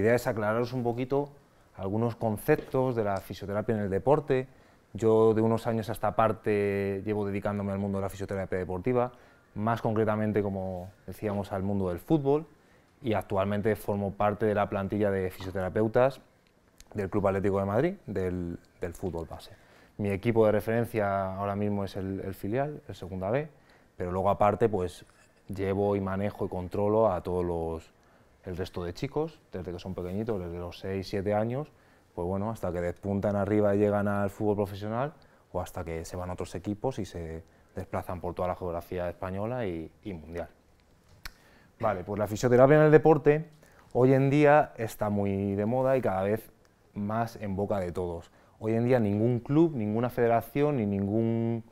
idea es aclararos un poquito algunos conceptos de la fisioterapia en el deporte. Yo de unos años a esta parte llevo dedicándome al mundo de la fisioterapia deportiva, más concretamente, como decíamos, al mundo del fútbol y actualmente formo parte de la plantilla de fisioterapeutas del Club Atlético de Madrid, del, fútbol base. Mi equipo de referencia ahora mismo es el, el, filial, el Segunda B, pero luego aparte pues llevo y manejo y controlo a todos los, el resto de chicos, desde que son pequeñitos, desde los 6, 7 años, pues bueno, hasta que despuntan arriba y llegan al fútbol profesional o hasta que se van a otros equipos y se desplazan por toda la geografía española y, y mundial. Vale, pues la fisioterapia en el deporte hoy en día está muy de moda y cada vez más en boca de todos. Hoy en día ningún club, ninguna federación ni ningún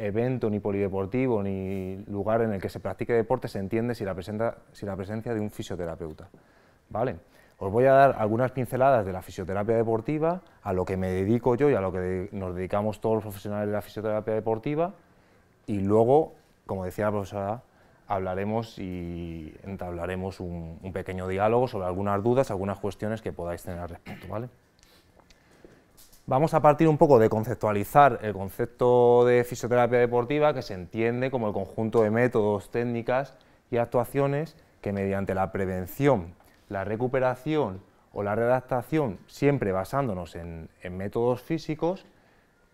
evento, ni polideportivo, ni lugar en el que se practique deporte se entiende si la, presenta, si la presencia de un fisioterapeuta. ¿Vale? Os voy a dar algunas pinceladas de la fisioterapia deportiva, a lo que me dedico yo y a lo que nos dedicamos todos los profesionales de la fisioterapia deportiva, y luego, como decía la profesora, hablaremos y entablaremos un, pequeño diálogo sobre algunas dudas, algunas cuestiones que podáis tener al respecto. ¿vale? Vamos a partir un poco de conceptualizar el concepto de fisioterapia deportiva que se entiende como el conjunto de métodos, técnicas y actuaciones que mediante la prevención, la recuperación o la redactación, siempre basándonos en, métodos físicos,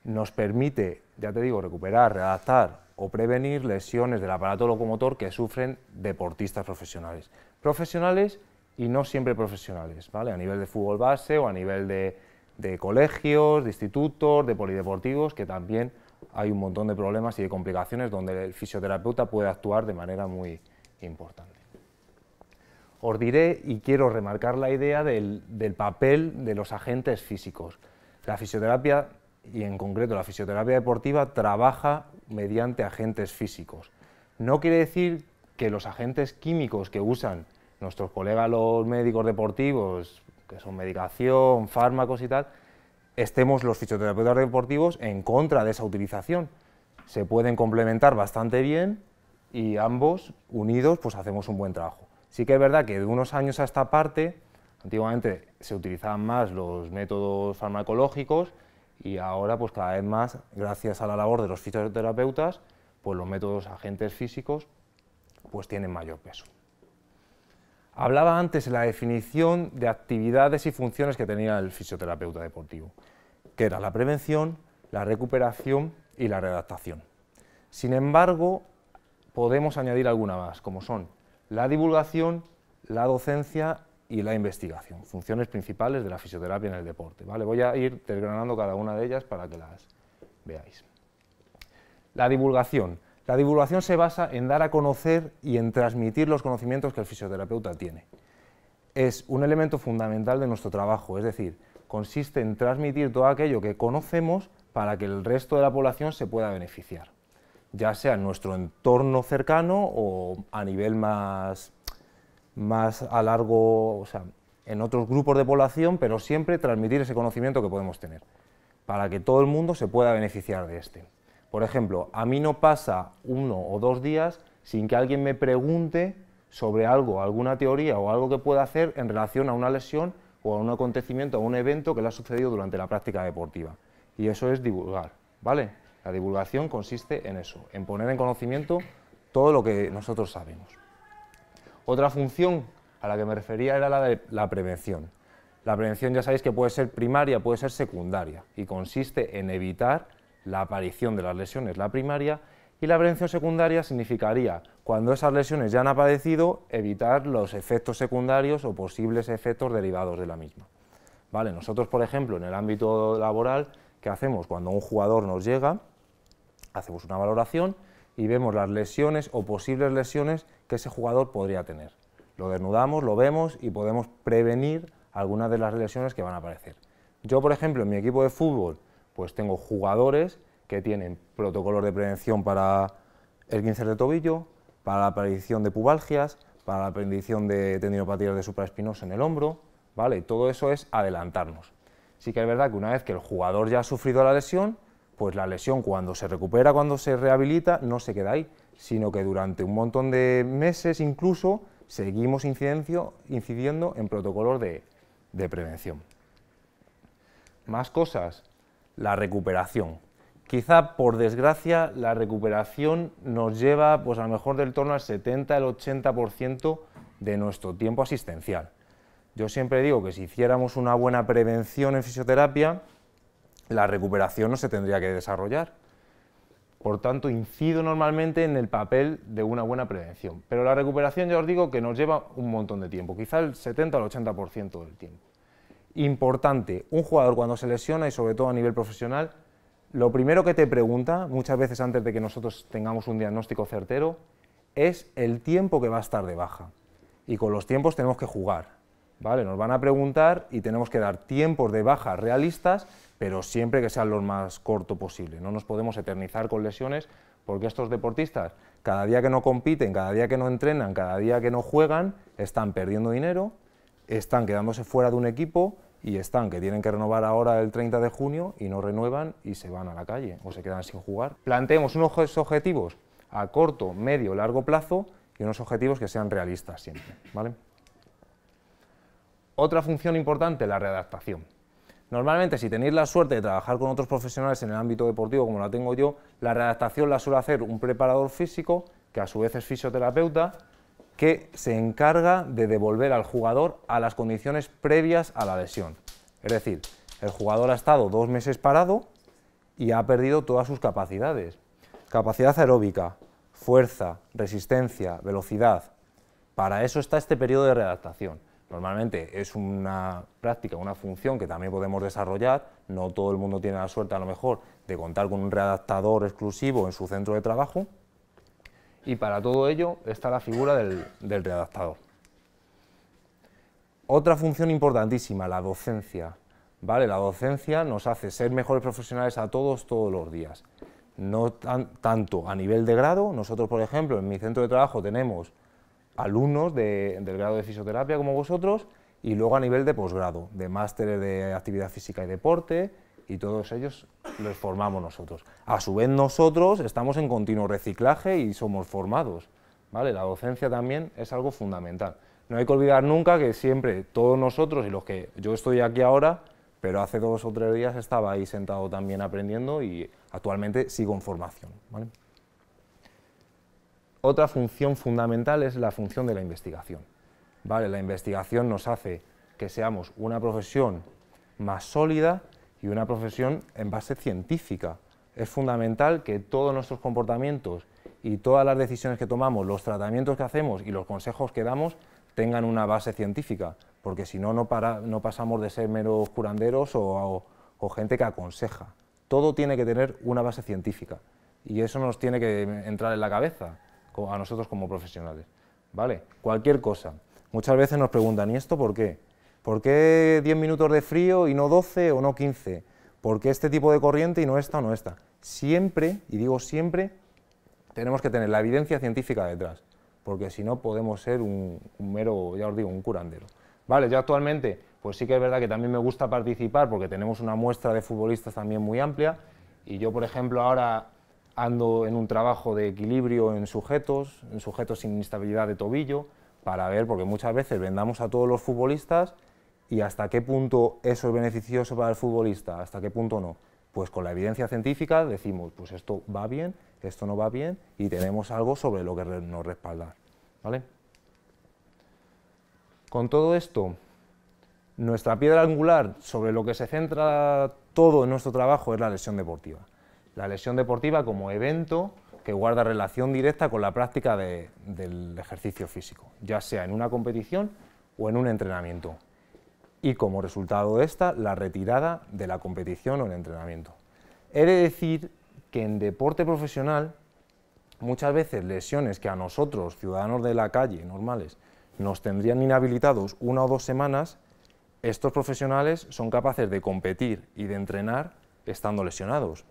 nos permite, ya te digo, recuperar, redactar o prevenir lesiones del aparato locomotor que sufren deportistas profesionales. Profesionales y no siempre profesionales, ¿vale? A nivel de fútbol base o a nivel de de colegios, de institutos, de polideportivos, que también hay un montón de problemas y de complicaciones donde el fisioterapeuta puede actuar de manera muy importante. Os diré y quiero remarcar la idea del, del papel de los agentes físicos. La fisioterapia, y en concreto la fisioterapia deportiva, trabaja mediante agentes físicos. No quiere decir que los agentes químicos que usan nuestros colegas los médicos deportivos, que son medicación, fármacos y tal, estemos los fisioterapeutas deportivos en contra de esa utilización. Se pueden complementar bastante bien y ambos unidos pues hacemos un buen trabajo. Sí que es verdad que de unos años a esta parte, antiguamente se utilizaban más los métodos farmacológicos y ahora pues cada vez más, gracias a la labor de los fisioterapeutas, pues los métodos agentes físicos pues tienen mayor peso. Hablaba antes de la definición de actividades y funciones que tenía el fisioterapeuta deportivo, que era la prevención, la recuperación y la readaptación. Sin embargo, podemos añadir alguna más, como son la divulgación, la docencia y la investigación, funciones principales de la fisioterapia en el deporte. ¿vale? Voy a ir desgranando cada una de ellas para que las veáis. La divulgación. La divulgación se basa en dar a conocer y en transmitir los conocimientos que el fisioterapeuta tiene. Es un elemento fundamental de nuestro trabajo, es decir, consiste en transmitir todo aquello que conocemos para que el resto de la población se pueda beneficiar, ya sea en nuestro entorno cercano o a nivel más, más a largo, o sea, en otros grupos de población, pero siempre transmitir ese conocimiento que podemos tener, para que todo el mundo se pueda beneficiar de este. Por ejemplo, a mí no pasa uno o dos días sin que alguien me pregunte sobre algo, alguna teoría o algo que pueda hacer en relación a una lesión o a un acontecimiento, a un evento que le ha sucedido durante la práctica deportiva. Y eso es divulgar, ¿vale? La divulgación consiste en eso, en poner en conocimiento todo lo que nosotros sabemos. Otra función a la que me refería era la de la prevención. La prevención ya sabéis que puede ser primaria, puede ser secundaria y consiste en evitar la aparición de las lesiones, la primaria, y la prevención secundaria significaría, cuando esas lesiones ya han aparecido, evitar los efectos secundarios o posibles efectos derivados de la misma. ¿Vale? Nosotros, por ejemplo, en el ámbito laboral, ¿qué hacemos? Cuando un jugador nos llega, hacemos una valoración y vemos las lesiones o posibles lesiones que ese jugador podría tener. Lo desnudamos, lo vemos y podemos prevenir algunas de las lesiones que van a aparecer. Yo, por ejemplo, en mi equipo de fútbol, pues tengo jugadores que tienen protocolos de prevención para el quince de tobillo, para la aparición de pubalgias, para la aparición de tendinopatías de supraespinoso en el hombro, ¿vale? Todo eso es adelantarnos. Sí que es verdad que una vez que el jugador ya ha sufrido la lesión, pues la lesión cuando se recupera, cuando se rehabilita, no se queda ahí, sino que durante un montón de meses incluso seguimos incidiendo en protocolos de prevención. Más cosas, la recuperación. Quizá, por desgracia, la recuperación nos lleva pues, a lo mejor del torno al 70, al 80% de nuestro tiempo asistencial. Yo siempre digo que si hiciéramos una buena prevención en fisioterapia, la recuperación no se tendría que desarrollar. Por tanto, incido normalmente en el papel de una buena prevención. Pero la recuperación, ya os digo, que nos lleva un montón de tiempo, quizá el 70 al 80% del tiempo importante, un jugador cuando se lesiona y sobre todo a nivel profesional, lo primero que te pregunta, muchas veces antes de que nosotros tengamos un diagnóstico certero, es el tiempo que va a estar de baja. Y con los tiempos tenemos que jugar. ¿vale? Nos van a preguntar y tenemos que dar tiempos de baja realistas, pero siempre que sean los más corto posible. No nos podemos eternizar con lesiones porque estos deportistas, cada día que no compiten, cada día que no entrenan, cada día que no juegan, están perdiendo dinero, están quedándose fuera de un equipo y están, que tienen que renovar ahora el 30 de junio y no renuevan y se van a la calle o se quedan sin jugar. Planteemos unos objetivos a corto, medio, largo plazo y unos objetivos que sean realistas siempre. ¿vale? Otra función importante, la readaptación. Normalmente, si tenéis la suerte de trabajar con otros profesionales en el ámbito deportivo, como la tengo yo, la readaptación la suele hacer un preparador físico, que a su vez es fisioterapeuta, que se encarga de devolver al jugador a las condiciones previas a la lesión. Es decir, el jugador ha estado dos meses parado y ha perdido todas sus capacidades. Capacidad aeróbica, fuerza, resistencia, velocidad. Para eso está este periodo de readaptación. Normalmente es una práctica, una función que también podemos desarrollar. No todo el mundo tiene la suerte, a lo mejor, de contar con un readaptador exclusivo en su centro de trabajo, y para todo ello está la figura del, del Otra función importantísima, la docencia. ¿vale? La docencia nos hace ser mejores profesionales a todos todos los días. No tanto a nivel de grado, nosotros por ejemplo en mi centro de trabajo tenemos alumnos del grado de fisioterapia como vosotros y luego a nivel de posgrado, de másteres de actividad física y deporte, y todos ellos los formamos nosotros. A su vez nosotros estamos en continuo reciclaje y somos formados. ¿vale? La docencia también es algo fundamental. No hay que olvidar nunca que siempre todos nosotros y los que yo estoy aquí ahora, pero hace dos o tres días estaba ahí sentado también aprendiendo y actualmente sigo en formación. Otra función fundamental es la función de la investigación. ¿vale? La investigación nos hace que seamos una profesión más sólida y una profesión en base científica. Es fundamental que todos nuestros comportamientos y todas las decisiones que tomamos, los tratamientos que hacemos y los consejos que damos tengan una base científica, porque si no, no, pasamos de ser meros curanderos o, gente que aconseja. Todo tiene que tener una base científica y eso nos tiene que entrar en la cabeza a nosotros como profesionales. ¿Vale? Cualquier cosa. Muchas veces nos preguntan, ¿y esto por qué? ¿Por qué 10 minutos de frío y no 12 o no 15? ¿Por qué este tipo de corriente y no esta o no esta? Siempre, y digo siempre, tenemos que tener la evidencia científica detrás, porque si no podemos ser un, mero, ya os digo, un curandero. Vale, yo actualmente, pues sí que es verdad que también me gusta participar porque tenemos una muestra de futbolistas también muy amplia y yo, por ejemplo, ahora ando en un trabajo de equilibrio en sujetos, en sujetos sin inestabilidad de tobillo, para ver, porque muchas veces vendamos a todos los futbolistas y hasta qué punto eso es beneficioso para el futbolista, hasta qué punto no. Pues con la evidencia científica decimos, pues esto va bien, esto no va bien y tenemos algo sobre lo que nos respaldar. ¿vale? Con todo esto, nuestra piedra angular sobre lo que se centra todo en nuestro trabajo es la lesión deportiva. La lesión deportiva como evento que guarda relación directa con la práctica del ejercicio físico, ya sea en una competición o en un entrenamiento y como resultado de esta, la retirada de la competición o el entrenamiento. He de decir que en deporte profesional muchas veces lesiones que a nosotros, ciudadanos de la calle, normales, nos tendrían inhabilitados una o dos semanas, estos profesionales son capaces de competir y de entrenar estando lesionados.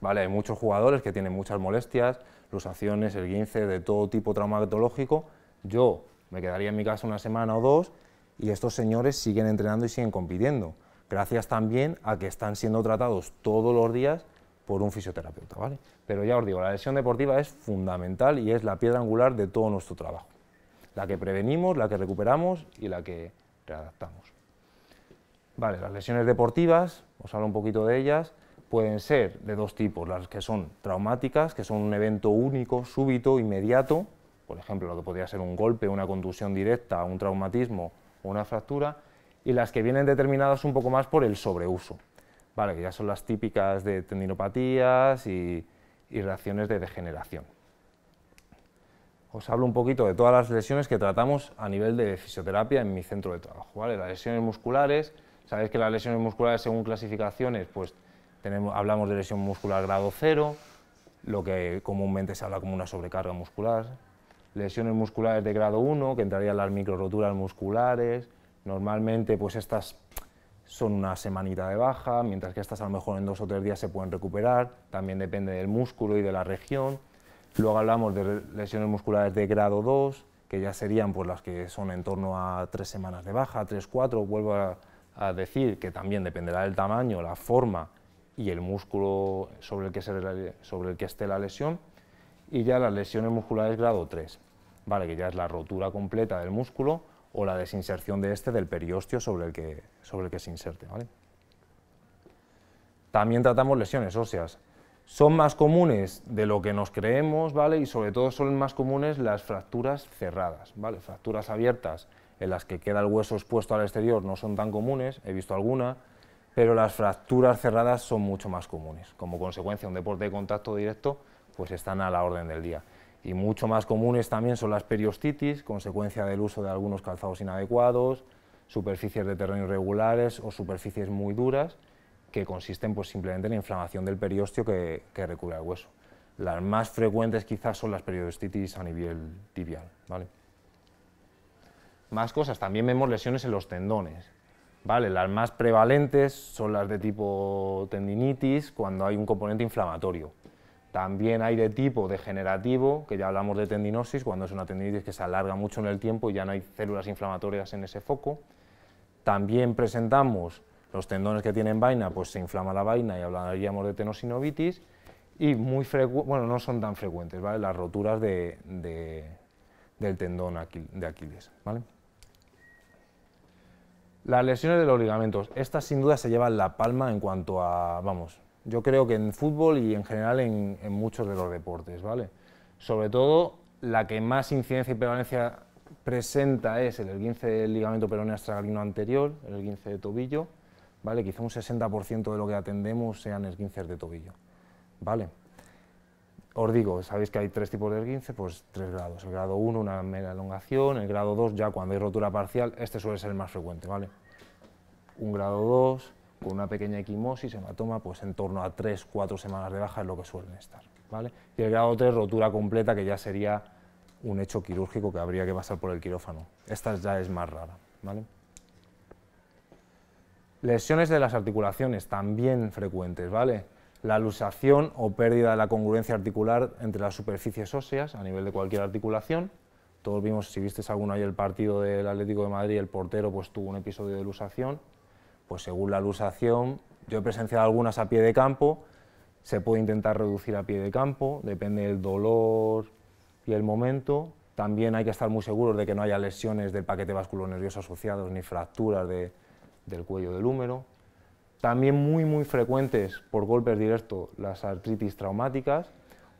Vale, hay muchos jugadores que tienen muchas molestias, el guince, de todo tipo traumatológico. Yo me quedaría en mi casa una semana o dos y estos señores siguen entrenando y siguen compitiendo, gracias también a que están siendo tratados todos los días por un fisioterapeuta, ¿vale? Pero ya os digo, la lesión deportiva es fundamental y es la piedra angular de todo nuestro trabajo. La que prevenimos, la que recuperamos y la que readaptamos. Vale, las lesiones deportivas, os hablo un poquito de ellas, pueden ser de dos tipos, las que son traumáticas, que son un evento único, súbito, inmediato, por ejemplo, lo que podría ser un golpe, una contusión directa, un traumatismo una fractura, y las que vienen determinadas un poco más por el sobreuso, que ya son las típicas de tendinopatías y, reacciones de degeneración. Os hablo un poquito de todas las lesiones que tratamos a nivel de fisioterapia en mi centro de trabajo. ¿vale? Las lesiones musculares, sabéis que las lesiones musculares según clasificaciones, pues hablamos de lesión muscular grado cero, lo que comúnmente se habla como una sobrecarga muscular, lesiones musculares de grado 1, que entrarían las microroturas musculares. Normalmente, pues estas son una semanita de baja, mientras que estas a lo mejor en dos o tres días se pueden recuperar, también depende del músculo y de la región. Luego hablamos de lesiones musculares de grado 2, que ya serían pues, las que son en torno a tres semanas de baja, tres, cuatro. Vuelvo a, decir que también dependerá del tamaño, la forma y el músculo sobre el que, sobre el que esté la lesión y ya las lesiones musculares grado 3, ¿vale? que ya es la rotura completa del músculo o la desinserción de este del periósteo sobre el que, sobre el que se inserte. También tratamos lesiones óseas. Son más comunes de lo que nos creemos, ¿vale? Y sobre todo son más comunes las fracturas cerradas, Fracturas abiertas en las que queda el hueso expuesto al exterior no son tan comunes, he visto alguna, pero las fracturas cerradas son mucho más comunes. Como consecuencia, un deporte de contacto directo pues están a la orden del día. Y mucho más comunes también son las periostitis, consecuencia del uso de algunos calzados inadecuados, superficies de terreno irregulares o superficies muy duras, que consisten pues, simplemente en la inflamación del periostio que, recubre el hueso. Las más frecuentes quizás son las periostitis a nivel tibial. Más cosas, también vemos lesiones en los tendones. Las más prevalentes son las de tipo tendinitis, cuando hay un componente inflamatorio también hay de tipo degenerativo, que ya hablamos de tendinosis, cuando es una tendinitis que se alarga mucho en el tiempo y ya no hay células inflamatorias en ese foco. También presentamos los tendones que tienen vaina, pues se inflama la vaina y hablaríamos de tenosinovitis. Y muy bueno, no son tan frecuentes, ¿vale? Las roturas del tendón de Aquiles, Las lesiones de los ligamentos, estas sin duda se llevan la palma en cuanto a, vamos, yo creo que en fútbol y en general en, muchos de los deportes, ¿vale? Sobre todo, la que más incidencia y prevalencia presenta es el esguince del ligamento peroneo astralino anterior, el esguince de tobillo, ¿vale? Quizá un 60% de lo que atendemos sean esguinces de tobillo, ¿vale? Os digo, sabéis que hay tres tipos de esguince, pues tres grados. El grado 1, una mera elongación, el grado 2, ya cuando hay rotura parcial, este suele ser el más frecuente, ¿vale? Un grado 2, con una pequeña equimosis, hematoma, pues en torno a 3-4 semanas de baja es lo que suelen estar. ¿vale? Y el grado 3, rotura completa, que ya sería un hecho quirúrgico que habría que pasar por el quirófano. Esta ya es más rara. Lesiones de las articulaciones, también frecuentes, ¿vale? La lusación o pérdida de la congruencia articular entre las superficies óseas a nivel de cualquier articulación. Todos vimos, si visteis alguno ahí el partido del Atlético de Madrid, el portero pues tuvo un episodio de lusación pues según la alusación, yo he presenciado algunas a pie de campo, se puede intentar reducir a pie de campo, depende del dolor y el momento. También hay que estar muy seguros de que no haya lesiones del paquete nervioso asociados ni fracturas del cuello del húmero. También muy, muy frecuentes por golpes directos las artritis traumáticas.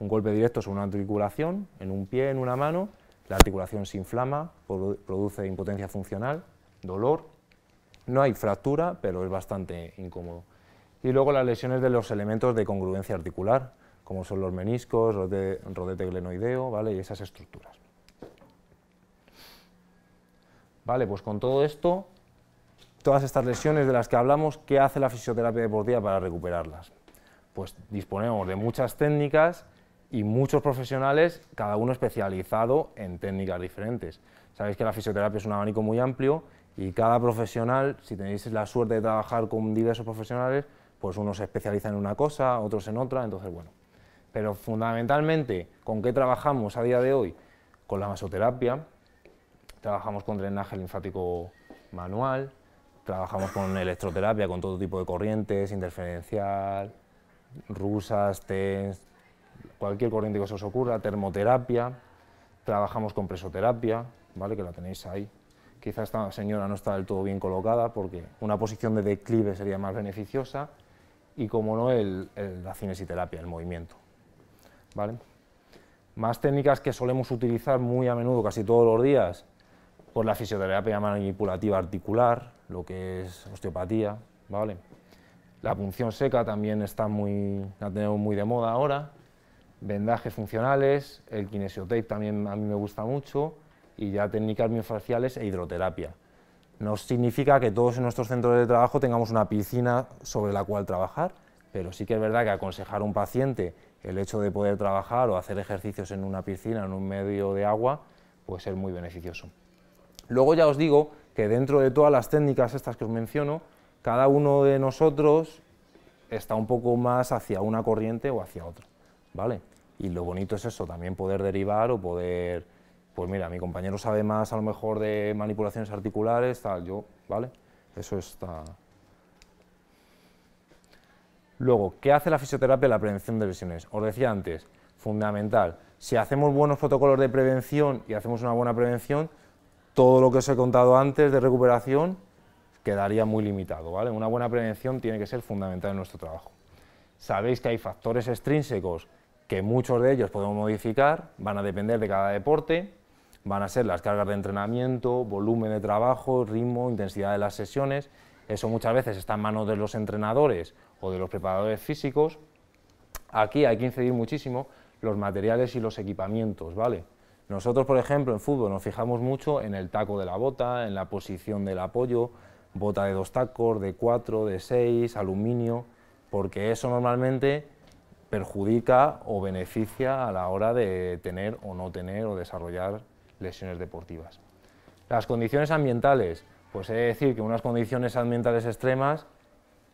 Un golpe directo es una articulación, en un pie, en una mano. La articulación se inflama, produce impotencia funcional, dolor no hay fractura, pero es bastante incómodo. Y luego las lesiones de los elementos de congruencia articular, como son los meniscos, rodete, rodete glenoideo, Y esas estructuras. Vale, pues con todo esto, todas estas lesiones de las que hablamos, ¿qué hace la fisioterapia deportiva para recuperarlas? Pues disponemos de muchas técnicas y muchos profesionales, cada uno especializado en técnicas diferentes. Sabéis que la fisioterapia es un abanico muy amplio y cada profesional, si tenéis la suerte de trabajar con diversos profesionales, pues unos se especializan en una cosa, otros en otra, entonces bueno. Pero fundamentalmente, ¿con qué trabajamos a día de hoy? Con la masoterapia, trabajamos con drenaje linfático manual, trabajamos con electroterapia, con todo tipo de corrientes, interferencial, rusas, TENS, cualquier corriente que se os ocurra, termoterapia, trabajamos con presoterapia, ¿vale? que la tenéis ahí quizá esta señora no está del todo bien colocada porque una posición de declive sería más beneficiosa y, como no, la cinesiterapia, el movimiento. ¿Vale? Más técnicas que solemos utilizar muy a menudo, casi todos los días, pues la fisioterapia manipulativa articular, lo que es osteopatía, ¿vale? La punción seca también está muy, la tenemos muy de moda ahora, vendajes funcionales, el kinesiotape también a mí me gusta mucho, y ya técnicas miofaciales e hidroterapia. No significa que todos en nuestros centros de trabajo tengamos una piscina sobre la cual trabajar, pero sí que es verdad que aconsejar a un paciente el hecho de poder trabajar o hacer ejercicios en una piscina, en un medio de agua, puede ser muy beneficioso. Luego ya os digo que dentro de todas las técnicas estas que os menciono, cada uno de nosotros está un poco más hacia una corriente o hacia otra, ¿vale? Y lo bonito es eso, también poder derivar o poder pues mira, mi compañero sabe más a lo mejor de manipulaciones articulares, tal, yo, ¿vale? Eso está... Luego, ¿qué hace la fisioterapia en la prevención de lesiones? Os decía antes, fundamental, si hacemos buenos protocolos de prevención y hacemos una buena prevención, todo lo que os he contado antes de recuperación quedaría muy limitado, ¿vale? Una buena prevención tiene que ser fundamental en nuestro trabajo. Sabéis que hay factores extrínsecos que muchos de ellos podemos modificar, van a depender de cada deporte, van a ser las cargas de entrenamiento, volumen de trabajo, ritmo, intensidad de las sesiones. Eso muchas veces está en manos de los entrenadores o de los preparadores físicos. Aquí hay que incidir muchísimo los materiales y los equipamientos, ¿vale? Nosotros, por ejemplo, en fútbol nos fijamos mucho en el taco de la bota, en la posición del apoyo, bota de dos tacos, de cuatro, de seis, aluminio, porque eso normalmente perjudica o beneficia a la hora de tener o no tener o desarrollar lesiones deportivas. Las condiciones ambientales, pues he de decir que unas condiciones ambientales extremas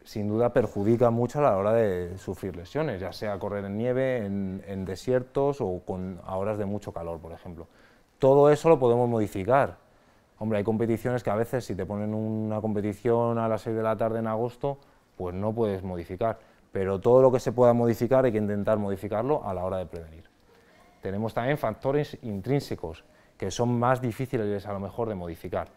sin duda perjudican mucho a la hora de sufrir lesiones, ya sea correr en nieve, en, desiertos o con, a horas de mucho calor, por ejemplo. Todo eso lo podemos modificar. Hombre, hay competiciones que a veces si te ponen una competición a las 6 de la tarde en agosto, pues no puedes modificar. Pero todo lo que se pueda modificar hay que intentar modificarlo a la hora de prevenir. Tenemos también factores intrínsecos que son más difíciles a lo mejor de modificar.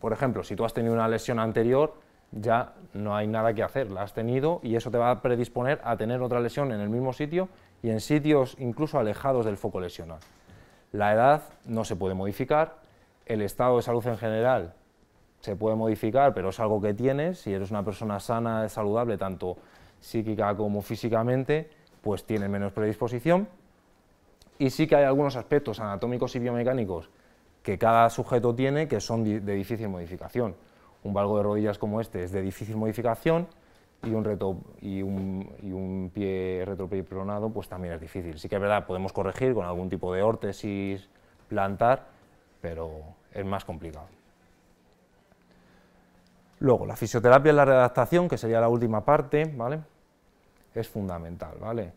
Por ejemplo, si tú has tenido una lesión anterior, ya no hay nada que hacer, la has tenido y eso te va a predisponer a tener otra lesión en el mismo sitio y en sitios incluso alejados del foco lesional. La edad no se puede modificar, el estado de salud en general se puede modificar, pero es algo que tienes, si eres una persona sana, saludable, tanto psíquica como físicamente, pues tienes menos predisposición y sí que hay algunos aspectos anatómicos y biomecánicos que cada sujeto tiene que son de difícil modificación. Un valgo de rodillas como este es de difícil modificación y un, pie retropiplonado pues también es difícil. Sí que es verdad, podemos corregir con algún tipo de órtesis, plantar, pero es más complicado. Luego, la fisioterapia y la readaptación, que sería la última parte, ¿vale? Es fundamental, ¿vale?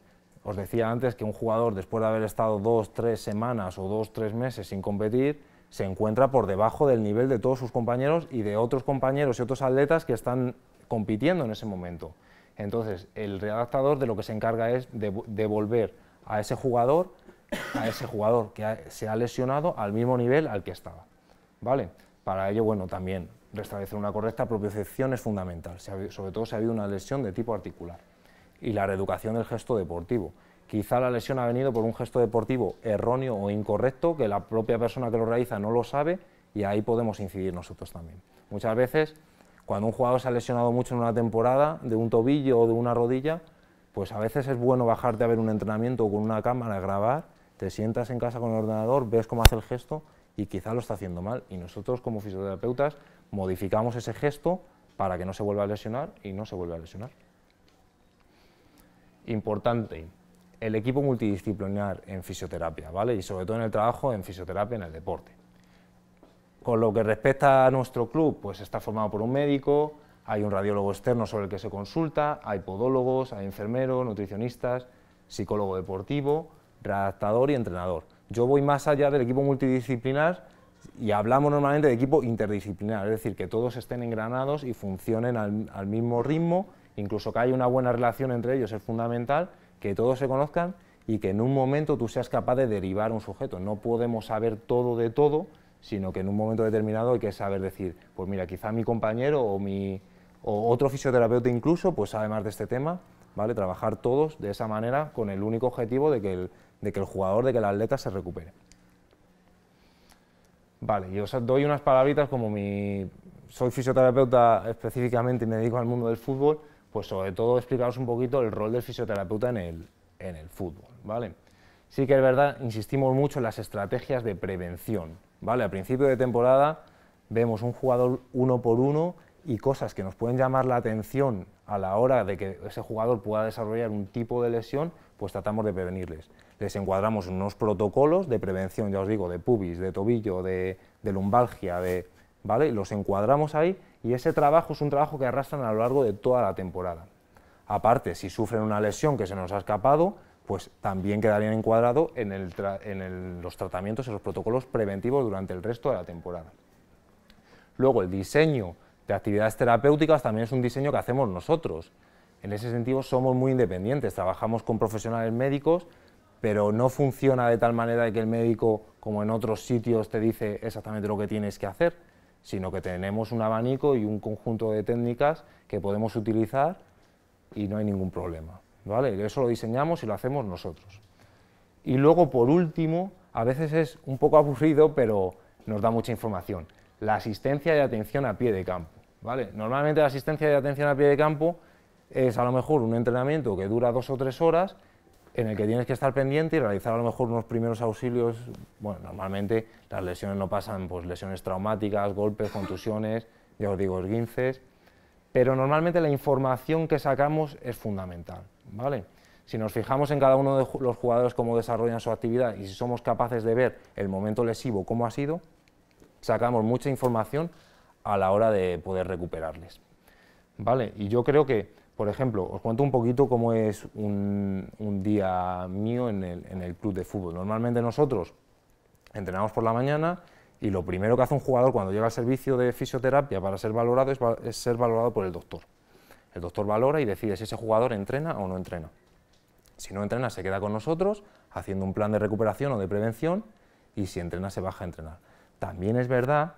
Os decía antes que un jugador, después de haber estado dos, tres semanas o dos, tres meses sin competir, se encuentra por debajo del nivel de todos sus compañeros y de otros compañeros y otros atletas que están compitiendo en ese momento. Entonces, el readaptador de lo que se encarga es de devolver a ese jugador, a ese jugador que se ha lesionado al mismo nivel al que estaba. ¿Vale? Para ello, bueno, también restablecer una correcta propiocepción es fundamental, sobre todo si ha habido una lesión de tipo articular y la reeducación del gesto deportivo. Quizá la lesión ha venido por un gesto deportivo erróneo o incorrecto que la propia persona que lo realiza no lo sabe y ahí podemos incidir nosotros también. Muchas veces, cuando un jugador se ha lesionado mucho en una temporada, de un tobillo o de una rodilla, pues a veces es bueno bajarte a ver un entrenamiento con una cámara, grabar, te sientas en casa con el ordenador, ves cómo hace el gesto y quizá lo está haciendo mal. Y nosotros como fisioterapeutas modificamos ese gesto para que no se vuelva a lesionar y no se vuelva a lesionar. Importante, el equipo multidisciplinar en fisioterapia, ¿vale? Y sobre todo en el trabajo, en fisioterapia, en el deporte. Con lo que respecta a nuestro club, pues está formado por un médico, hay un radiólogo externo sobre el que se consulta, hay podólogos, hay enfermeros, nutricionistas, psicólogo deportivo, redactador y entrenador. Yo voy más allá del equipo multidisciplinar y hablamos normalmente de equipo interdisciplinar, es decir, que todos estén engranados y funcionen al mismo ritmo incluso que haya una buena relación entre ellos es fundamental, que todos se conozcan y que en un momento tú seas capaz de derivar un sujeto. No podemos saber todo de todo, sino que en un momento determinado hay que saber decir, pues mira, quizá mi compañero o, mi, otro fisioterapeuta incluso, pues sabe más de este tema, ¿vale? Trabajar todos de esa manera con el único objetivo de que el, de que el jugador, de que el atleta se recupere. Vale, yo os doy unas palabritas como mi... Soy fisioterapeuta específicamente y me dedico al mundo del fútbol, pues sobre todo explicaros un poquito el rol del fisioterapeuta en el, en el fútbol, ¿vale? Sí que es verdad, insistimos mucho en las estrategias de prevención, ¿vale? A principio de temporada vemos un jugador uno por uno y cosas que nos pueden llamar la atención a la hora de que ese jugador pueda desarrollar un tipo de lesión, pues tratamos de prevenirles. Les encuadramos unos protocolos de prevención, ya os digo, de pubis, de tobillo, de, de lumbalgia, de, ¿vale? los encuadramos ahí y ese trabajo es un trabajo que arrastran a lo largo de toda la temporada. Aparte, si sufren una lesión que se nos ha escapado, pues también quedarían encuadrados en, los tratamientos y los protocolos preventivos durante el resto de la temporada. Luego, el diseño de actividades terapéuticas también es un diseño que hacemos nosotros. En ese sentido, somos muy independientes, trabajamos con profesionales médicos, pero no funciona de tal manera de que el médico, como en otros sitios, te dice exactamente lo que tienes que hacer sino que tenemos un abanico y un conjunto de técnicas que podemos utilizar y no hay ningún problema. ¿vale? Eso lo diseñamos y lo hacemos nosotros. Y luego, por último, a veces es un poco aburrido, pero nos da mucha información. La asistencia de atención a pie de campo. Normalmente la asistencia de atención a pie de campo es a lo mejor un entrenamiento que dura dos o tres horas en el que tienes que estar pendiente y realizar a lo mejor unos primeros auxilios. Bueno, normalmente las lesiones no pasan, pues lesiones traumáticas, golpes, contusiones, ya os digo, esguinces, pero normalmente la información que sacamos es fundamental, ¿vale? Si nos fijamos en cada uno de los jugadores cómo desarrollan su actividad y si somos capaces de ver el momento lesivo cómo ha sido, sacamos mucha información a la hora de poder recuperarles. ¿Vale? Y yo creo que por ejemplo, os cuento un poquito cómo es un, día mío en el, club de fútbol. Normalmente nosotros entrenamos por la mañana y lo primero que hace un jugador cuando llega al servicio de fisioterapia para ser valorado es, es, ser valorado por el doctor. El doctor valora y decide si ese jugador entrena o no entrena. Si no entrena, se queda con nosotros haciendo un plan de recuperación o de prevención y si entrena, se baja a entrenar. También es verdad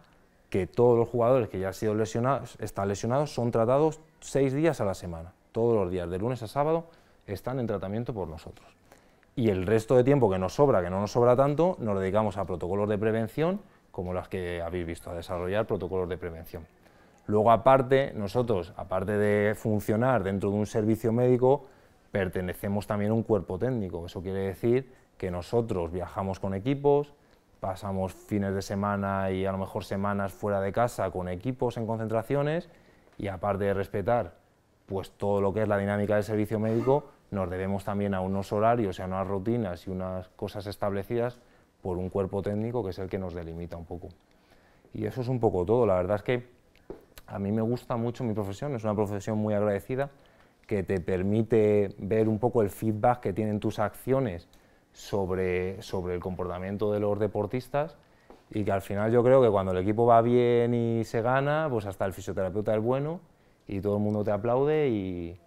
que todos los jugadores que ya han sido lesionados, están lesionados son tratados seis días a la semana, todos los días, de lunes a sábado, están en tratamiento por nosotros. Y el resto de tiempo que nos sobra, que no nos sobra tanto, nos dedicamos a protocolos de prevención, como las que habéis visto, a desarrollar protocolos de prevención. Luego, aparte, nosotros, aparte de funcionar dentro de un servicio médico, pertenecemos también a un cuerpo técnico. Eso quiere decir que nosotros viajamos con equipos, pasamos fines de semana y a lo mejor semanas fuera de casa con equipos en concentraciones y aparte de respetar pues todo lo que es la dinámica del servicio médico, nos debemos también a unos horarios y a unas rutinas y unas cosas establecidas por un cuerpo técnico que es el que nos delimita un poco. Y eso es un poco todo. La verdad es que a mí me gusta mucho mi profesión, es una profesión muy agradecida que te permite ver un poco el feedback que tienen tus acciones sobre, sobre el comportamiento de los deportistas y que al final yo creo que cuando el equipo va bien y se gana, pues hasta el fisioterapeuta es bueno y todo el mundo te aplaude y,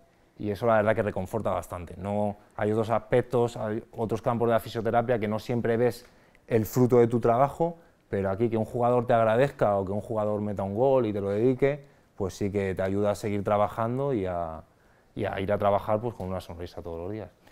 eso la verdad que reconforta bastante. No, hay otros aspectos, hay otros campos de la fisioterapia que no siempre ves el fruto de tu trabajo, pero aquí que un jugador te agradezca o que un jugador meta un gol y te lo dedique, pues sí que te ayuda a seguir trabajando y a, y a ir a trabajar pues, con una sonrisa todos los días.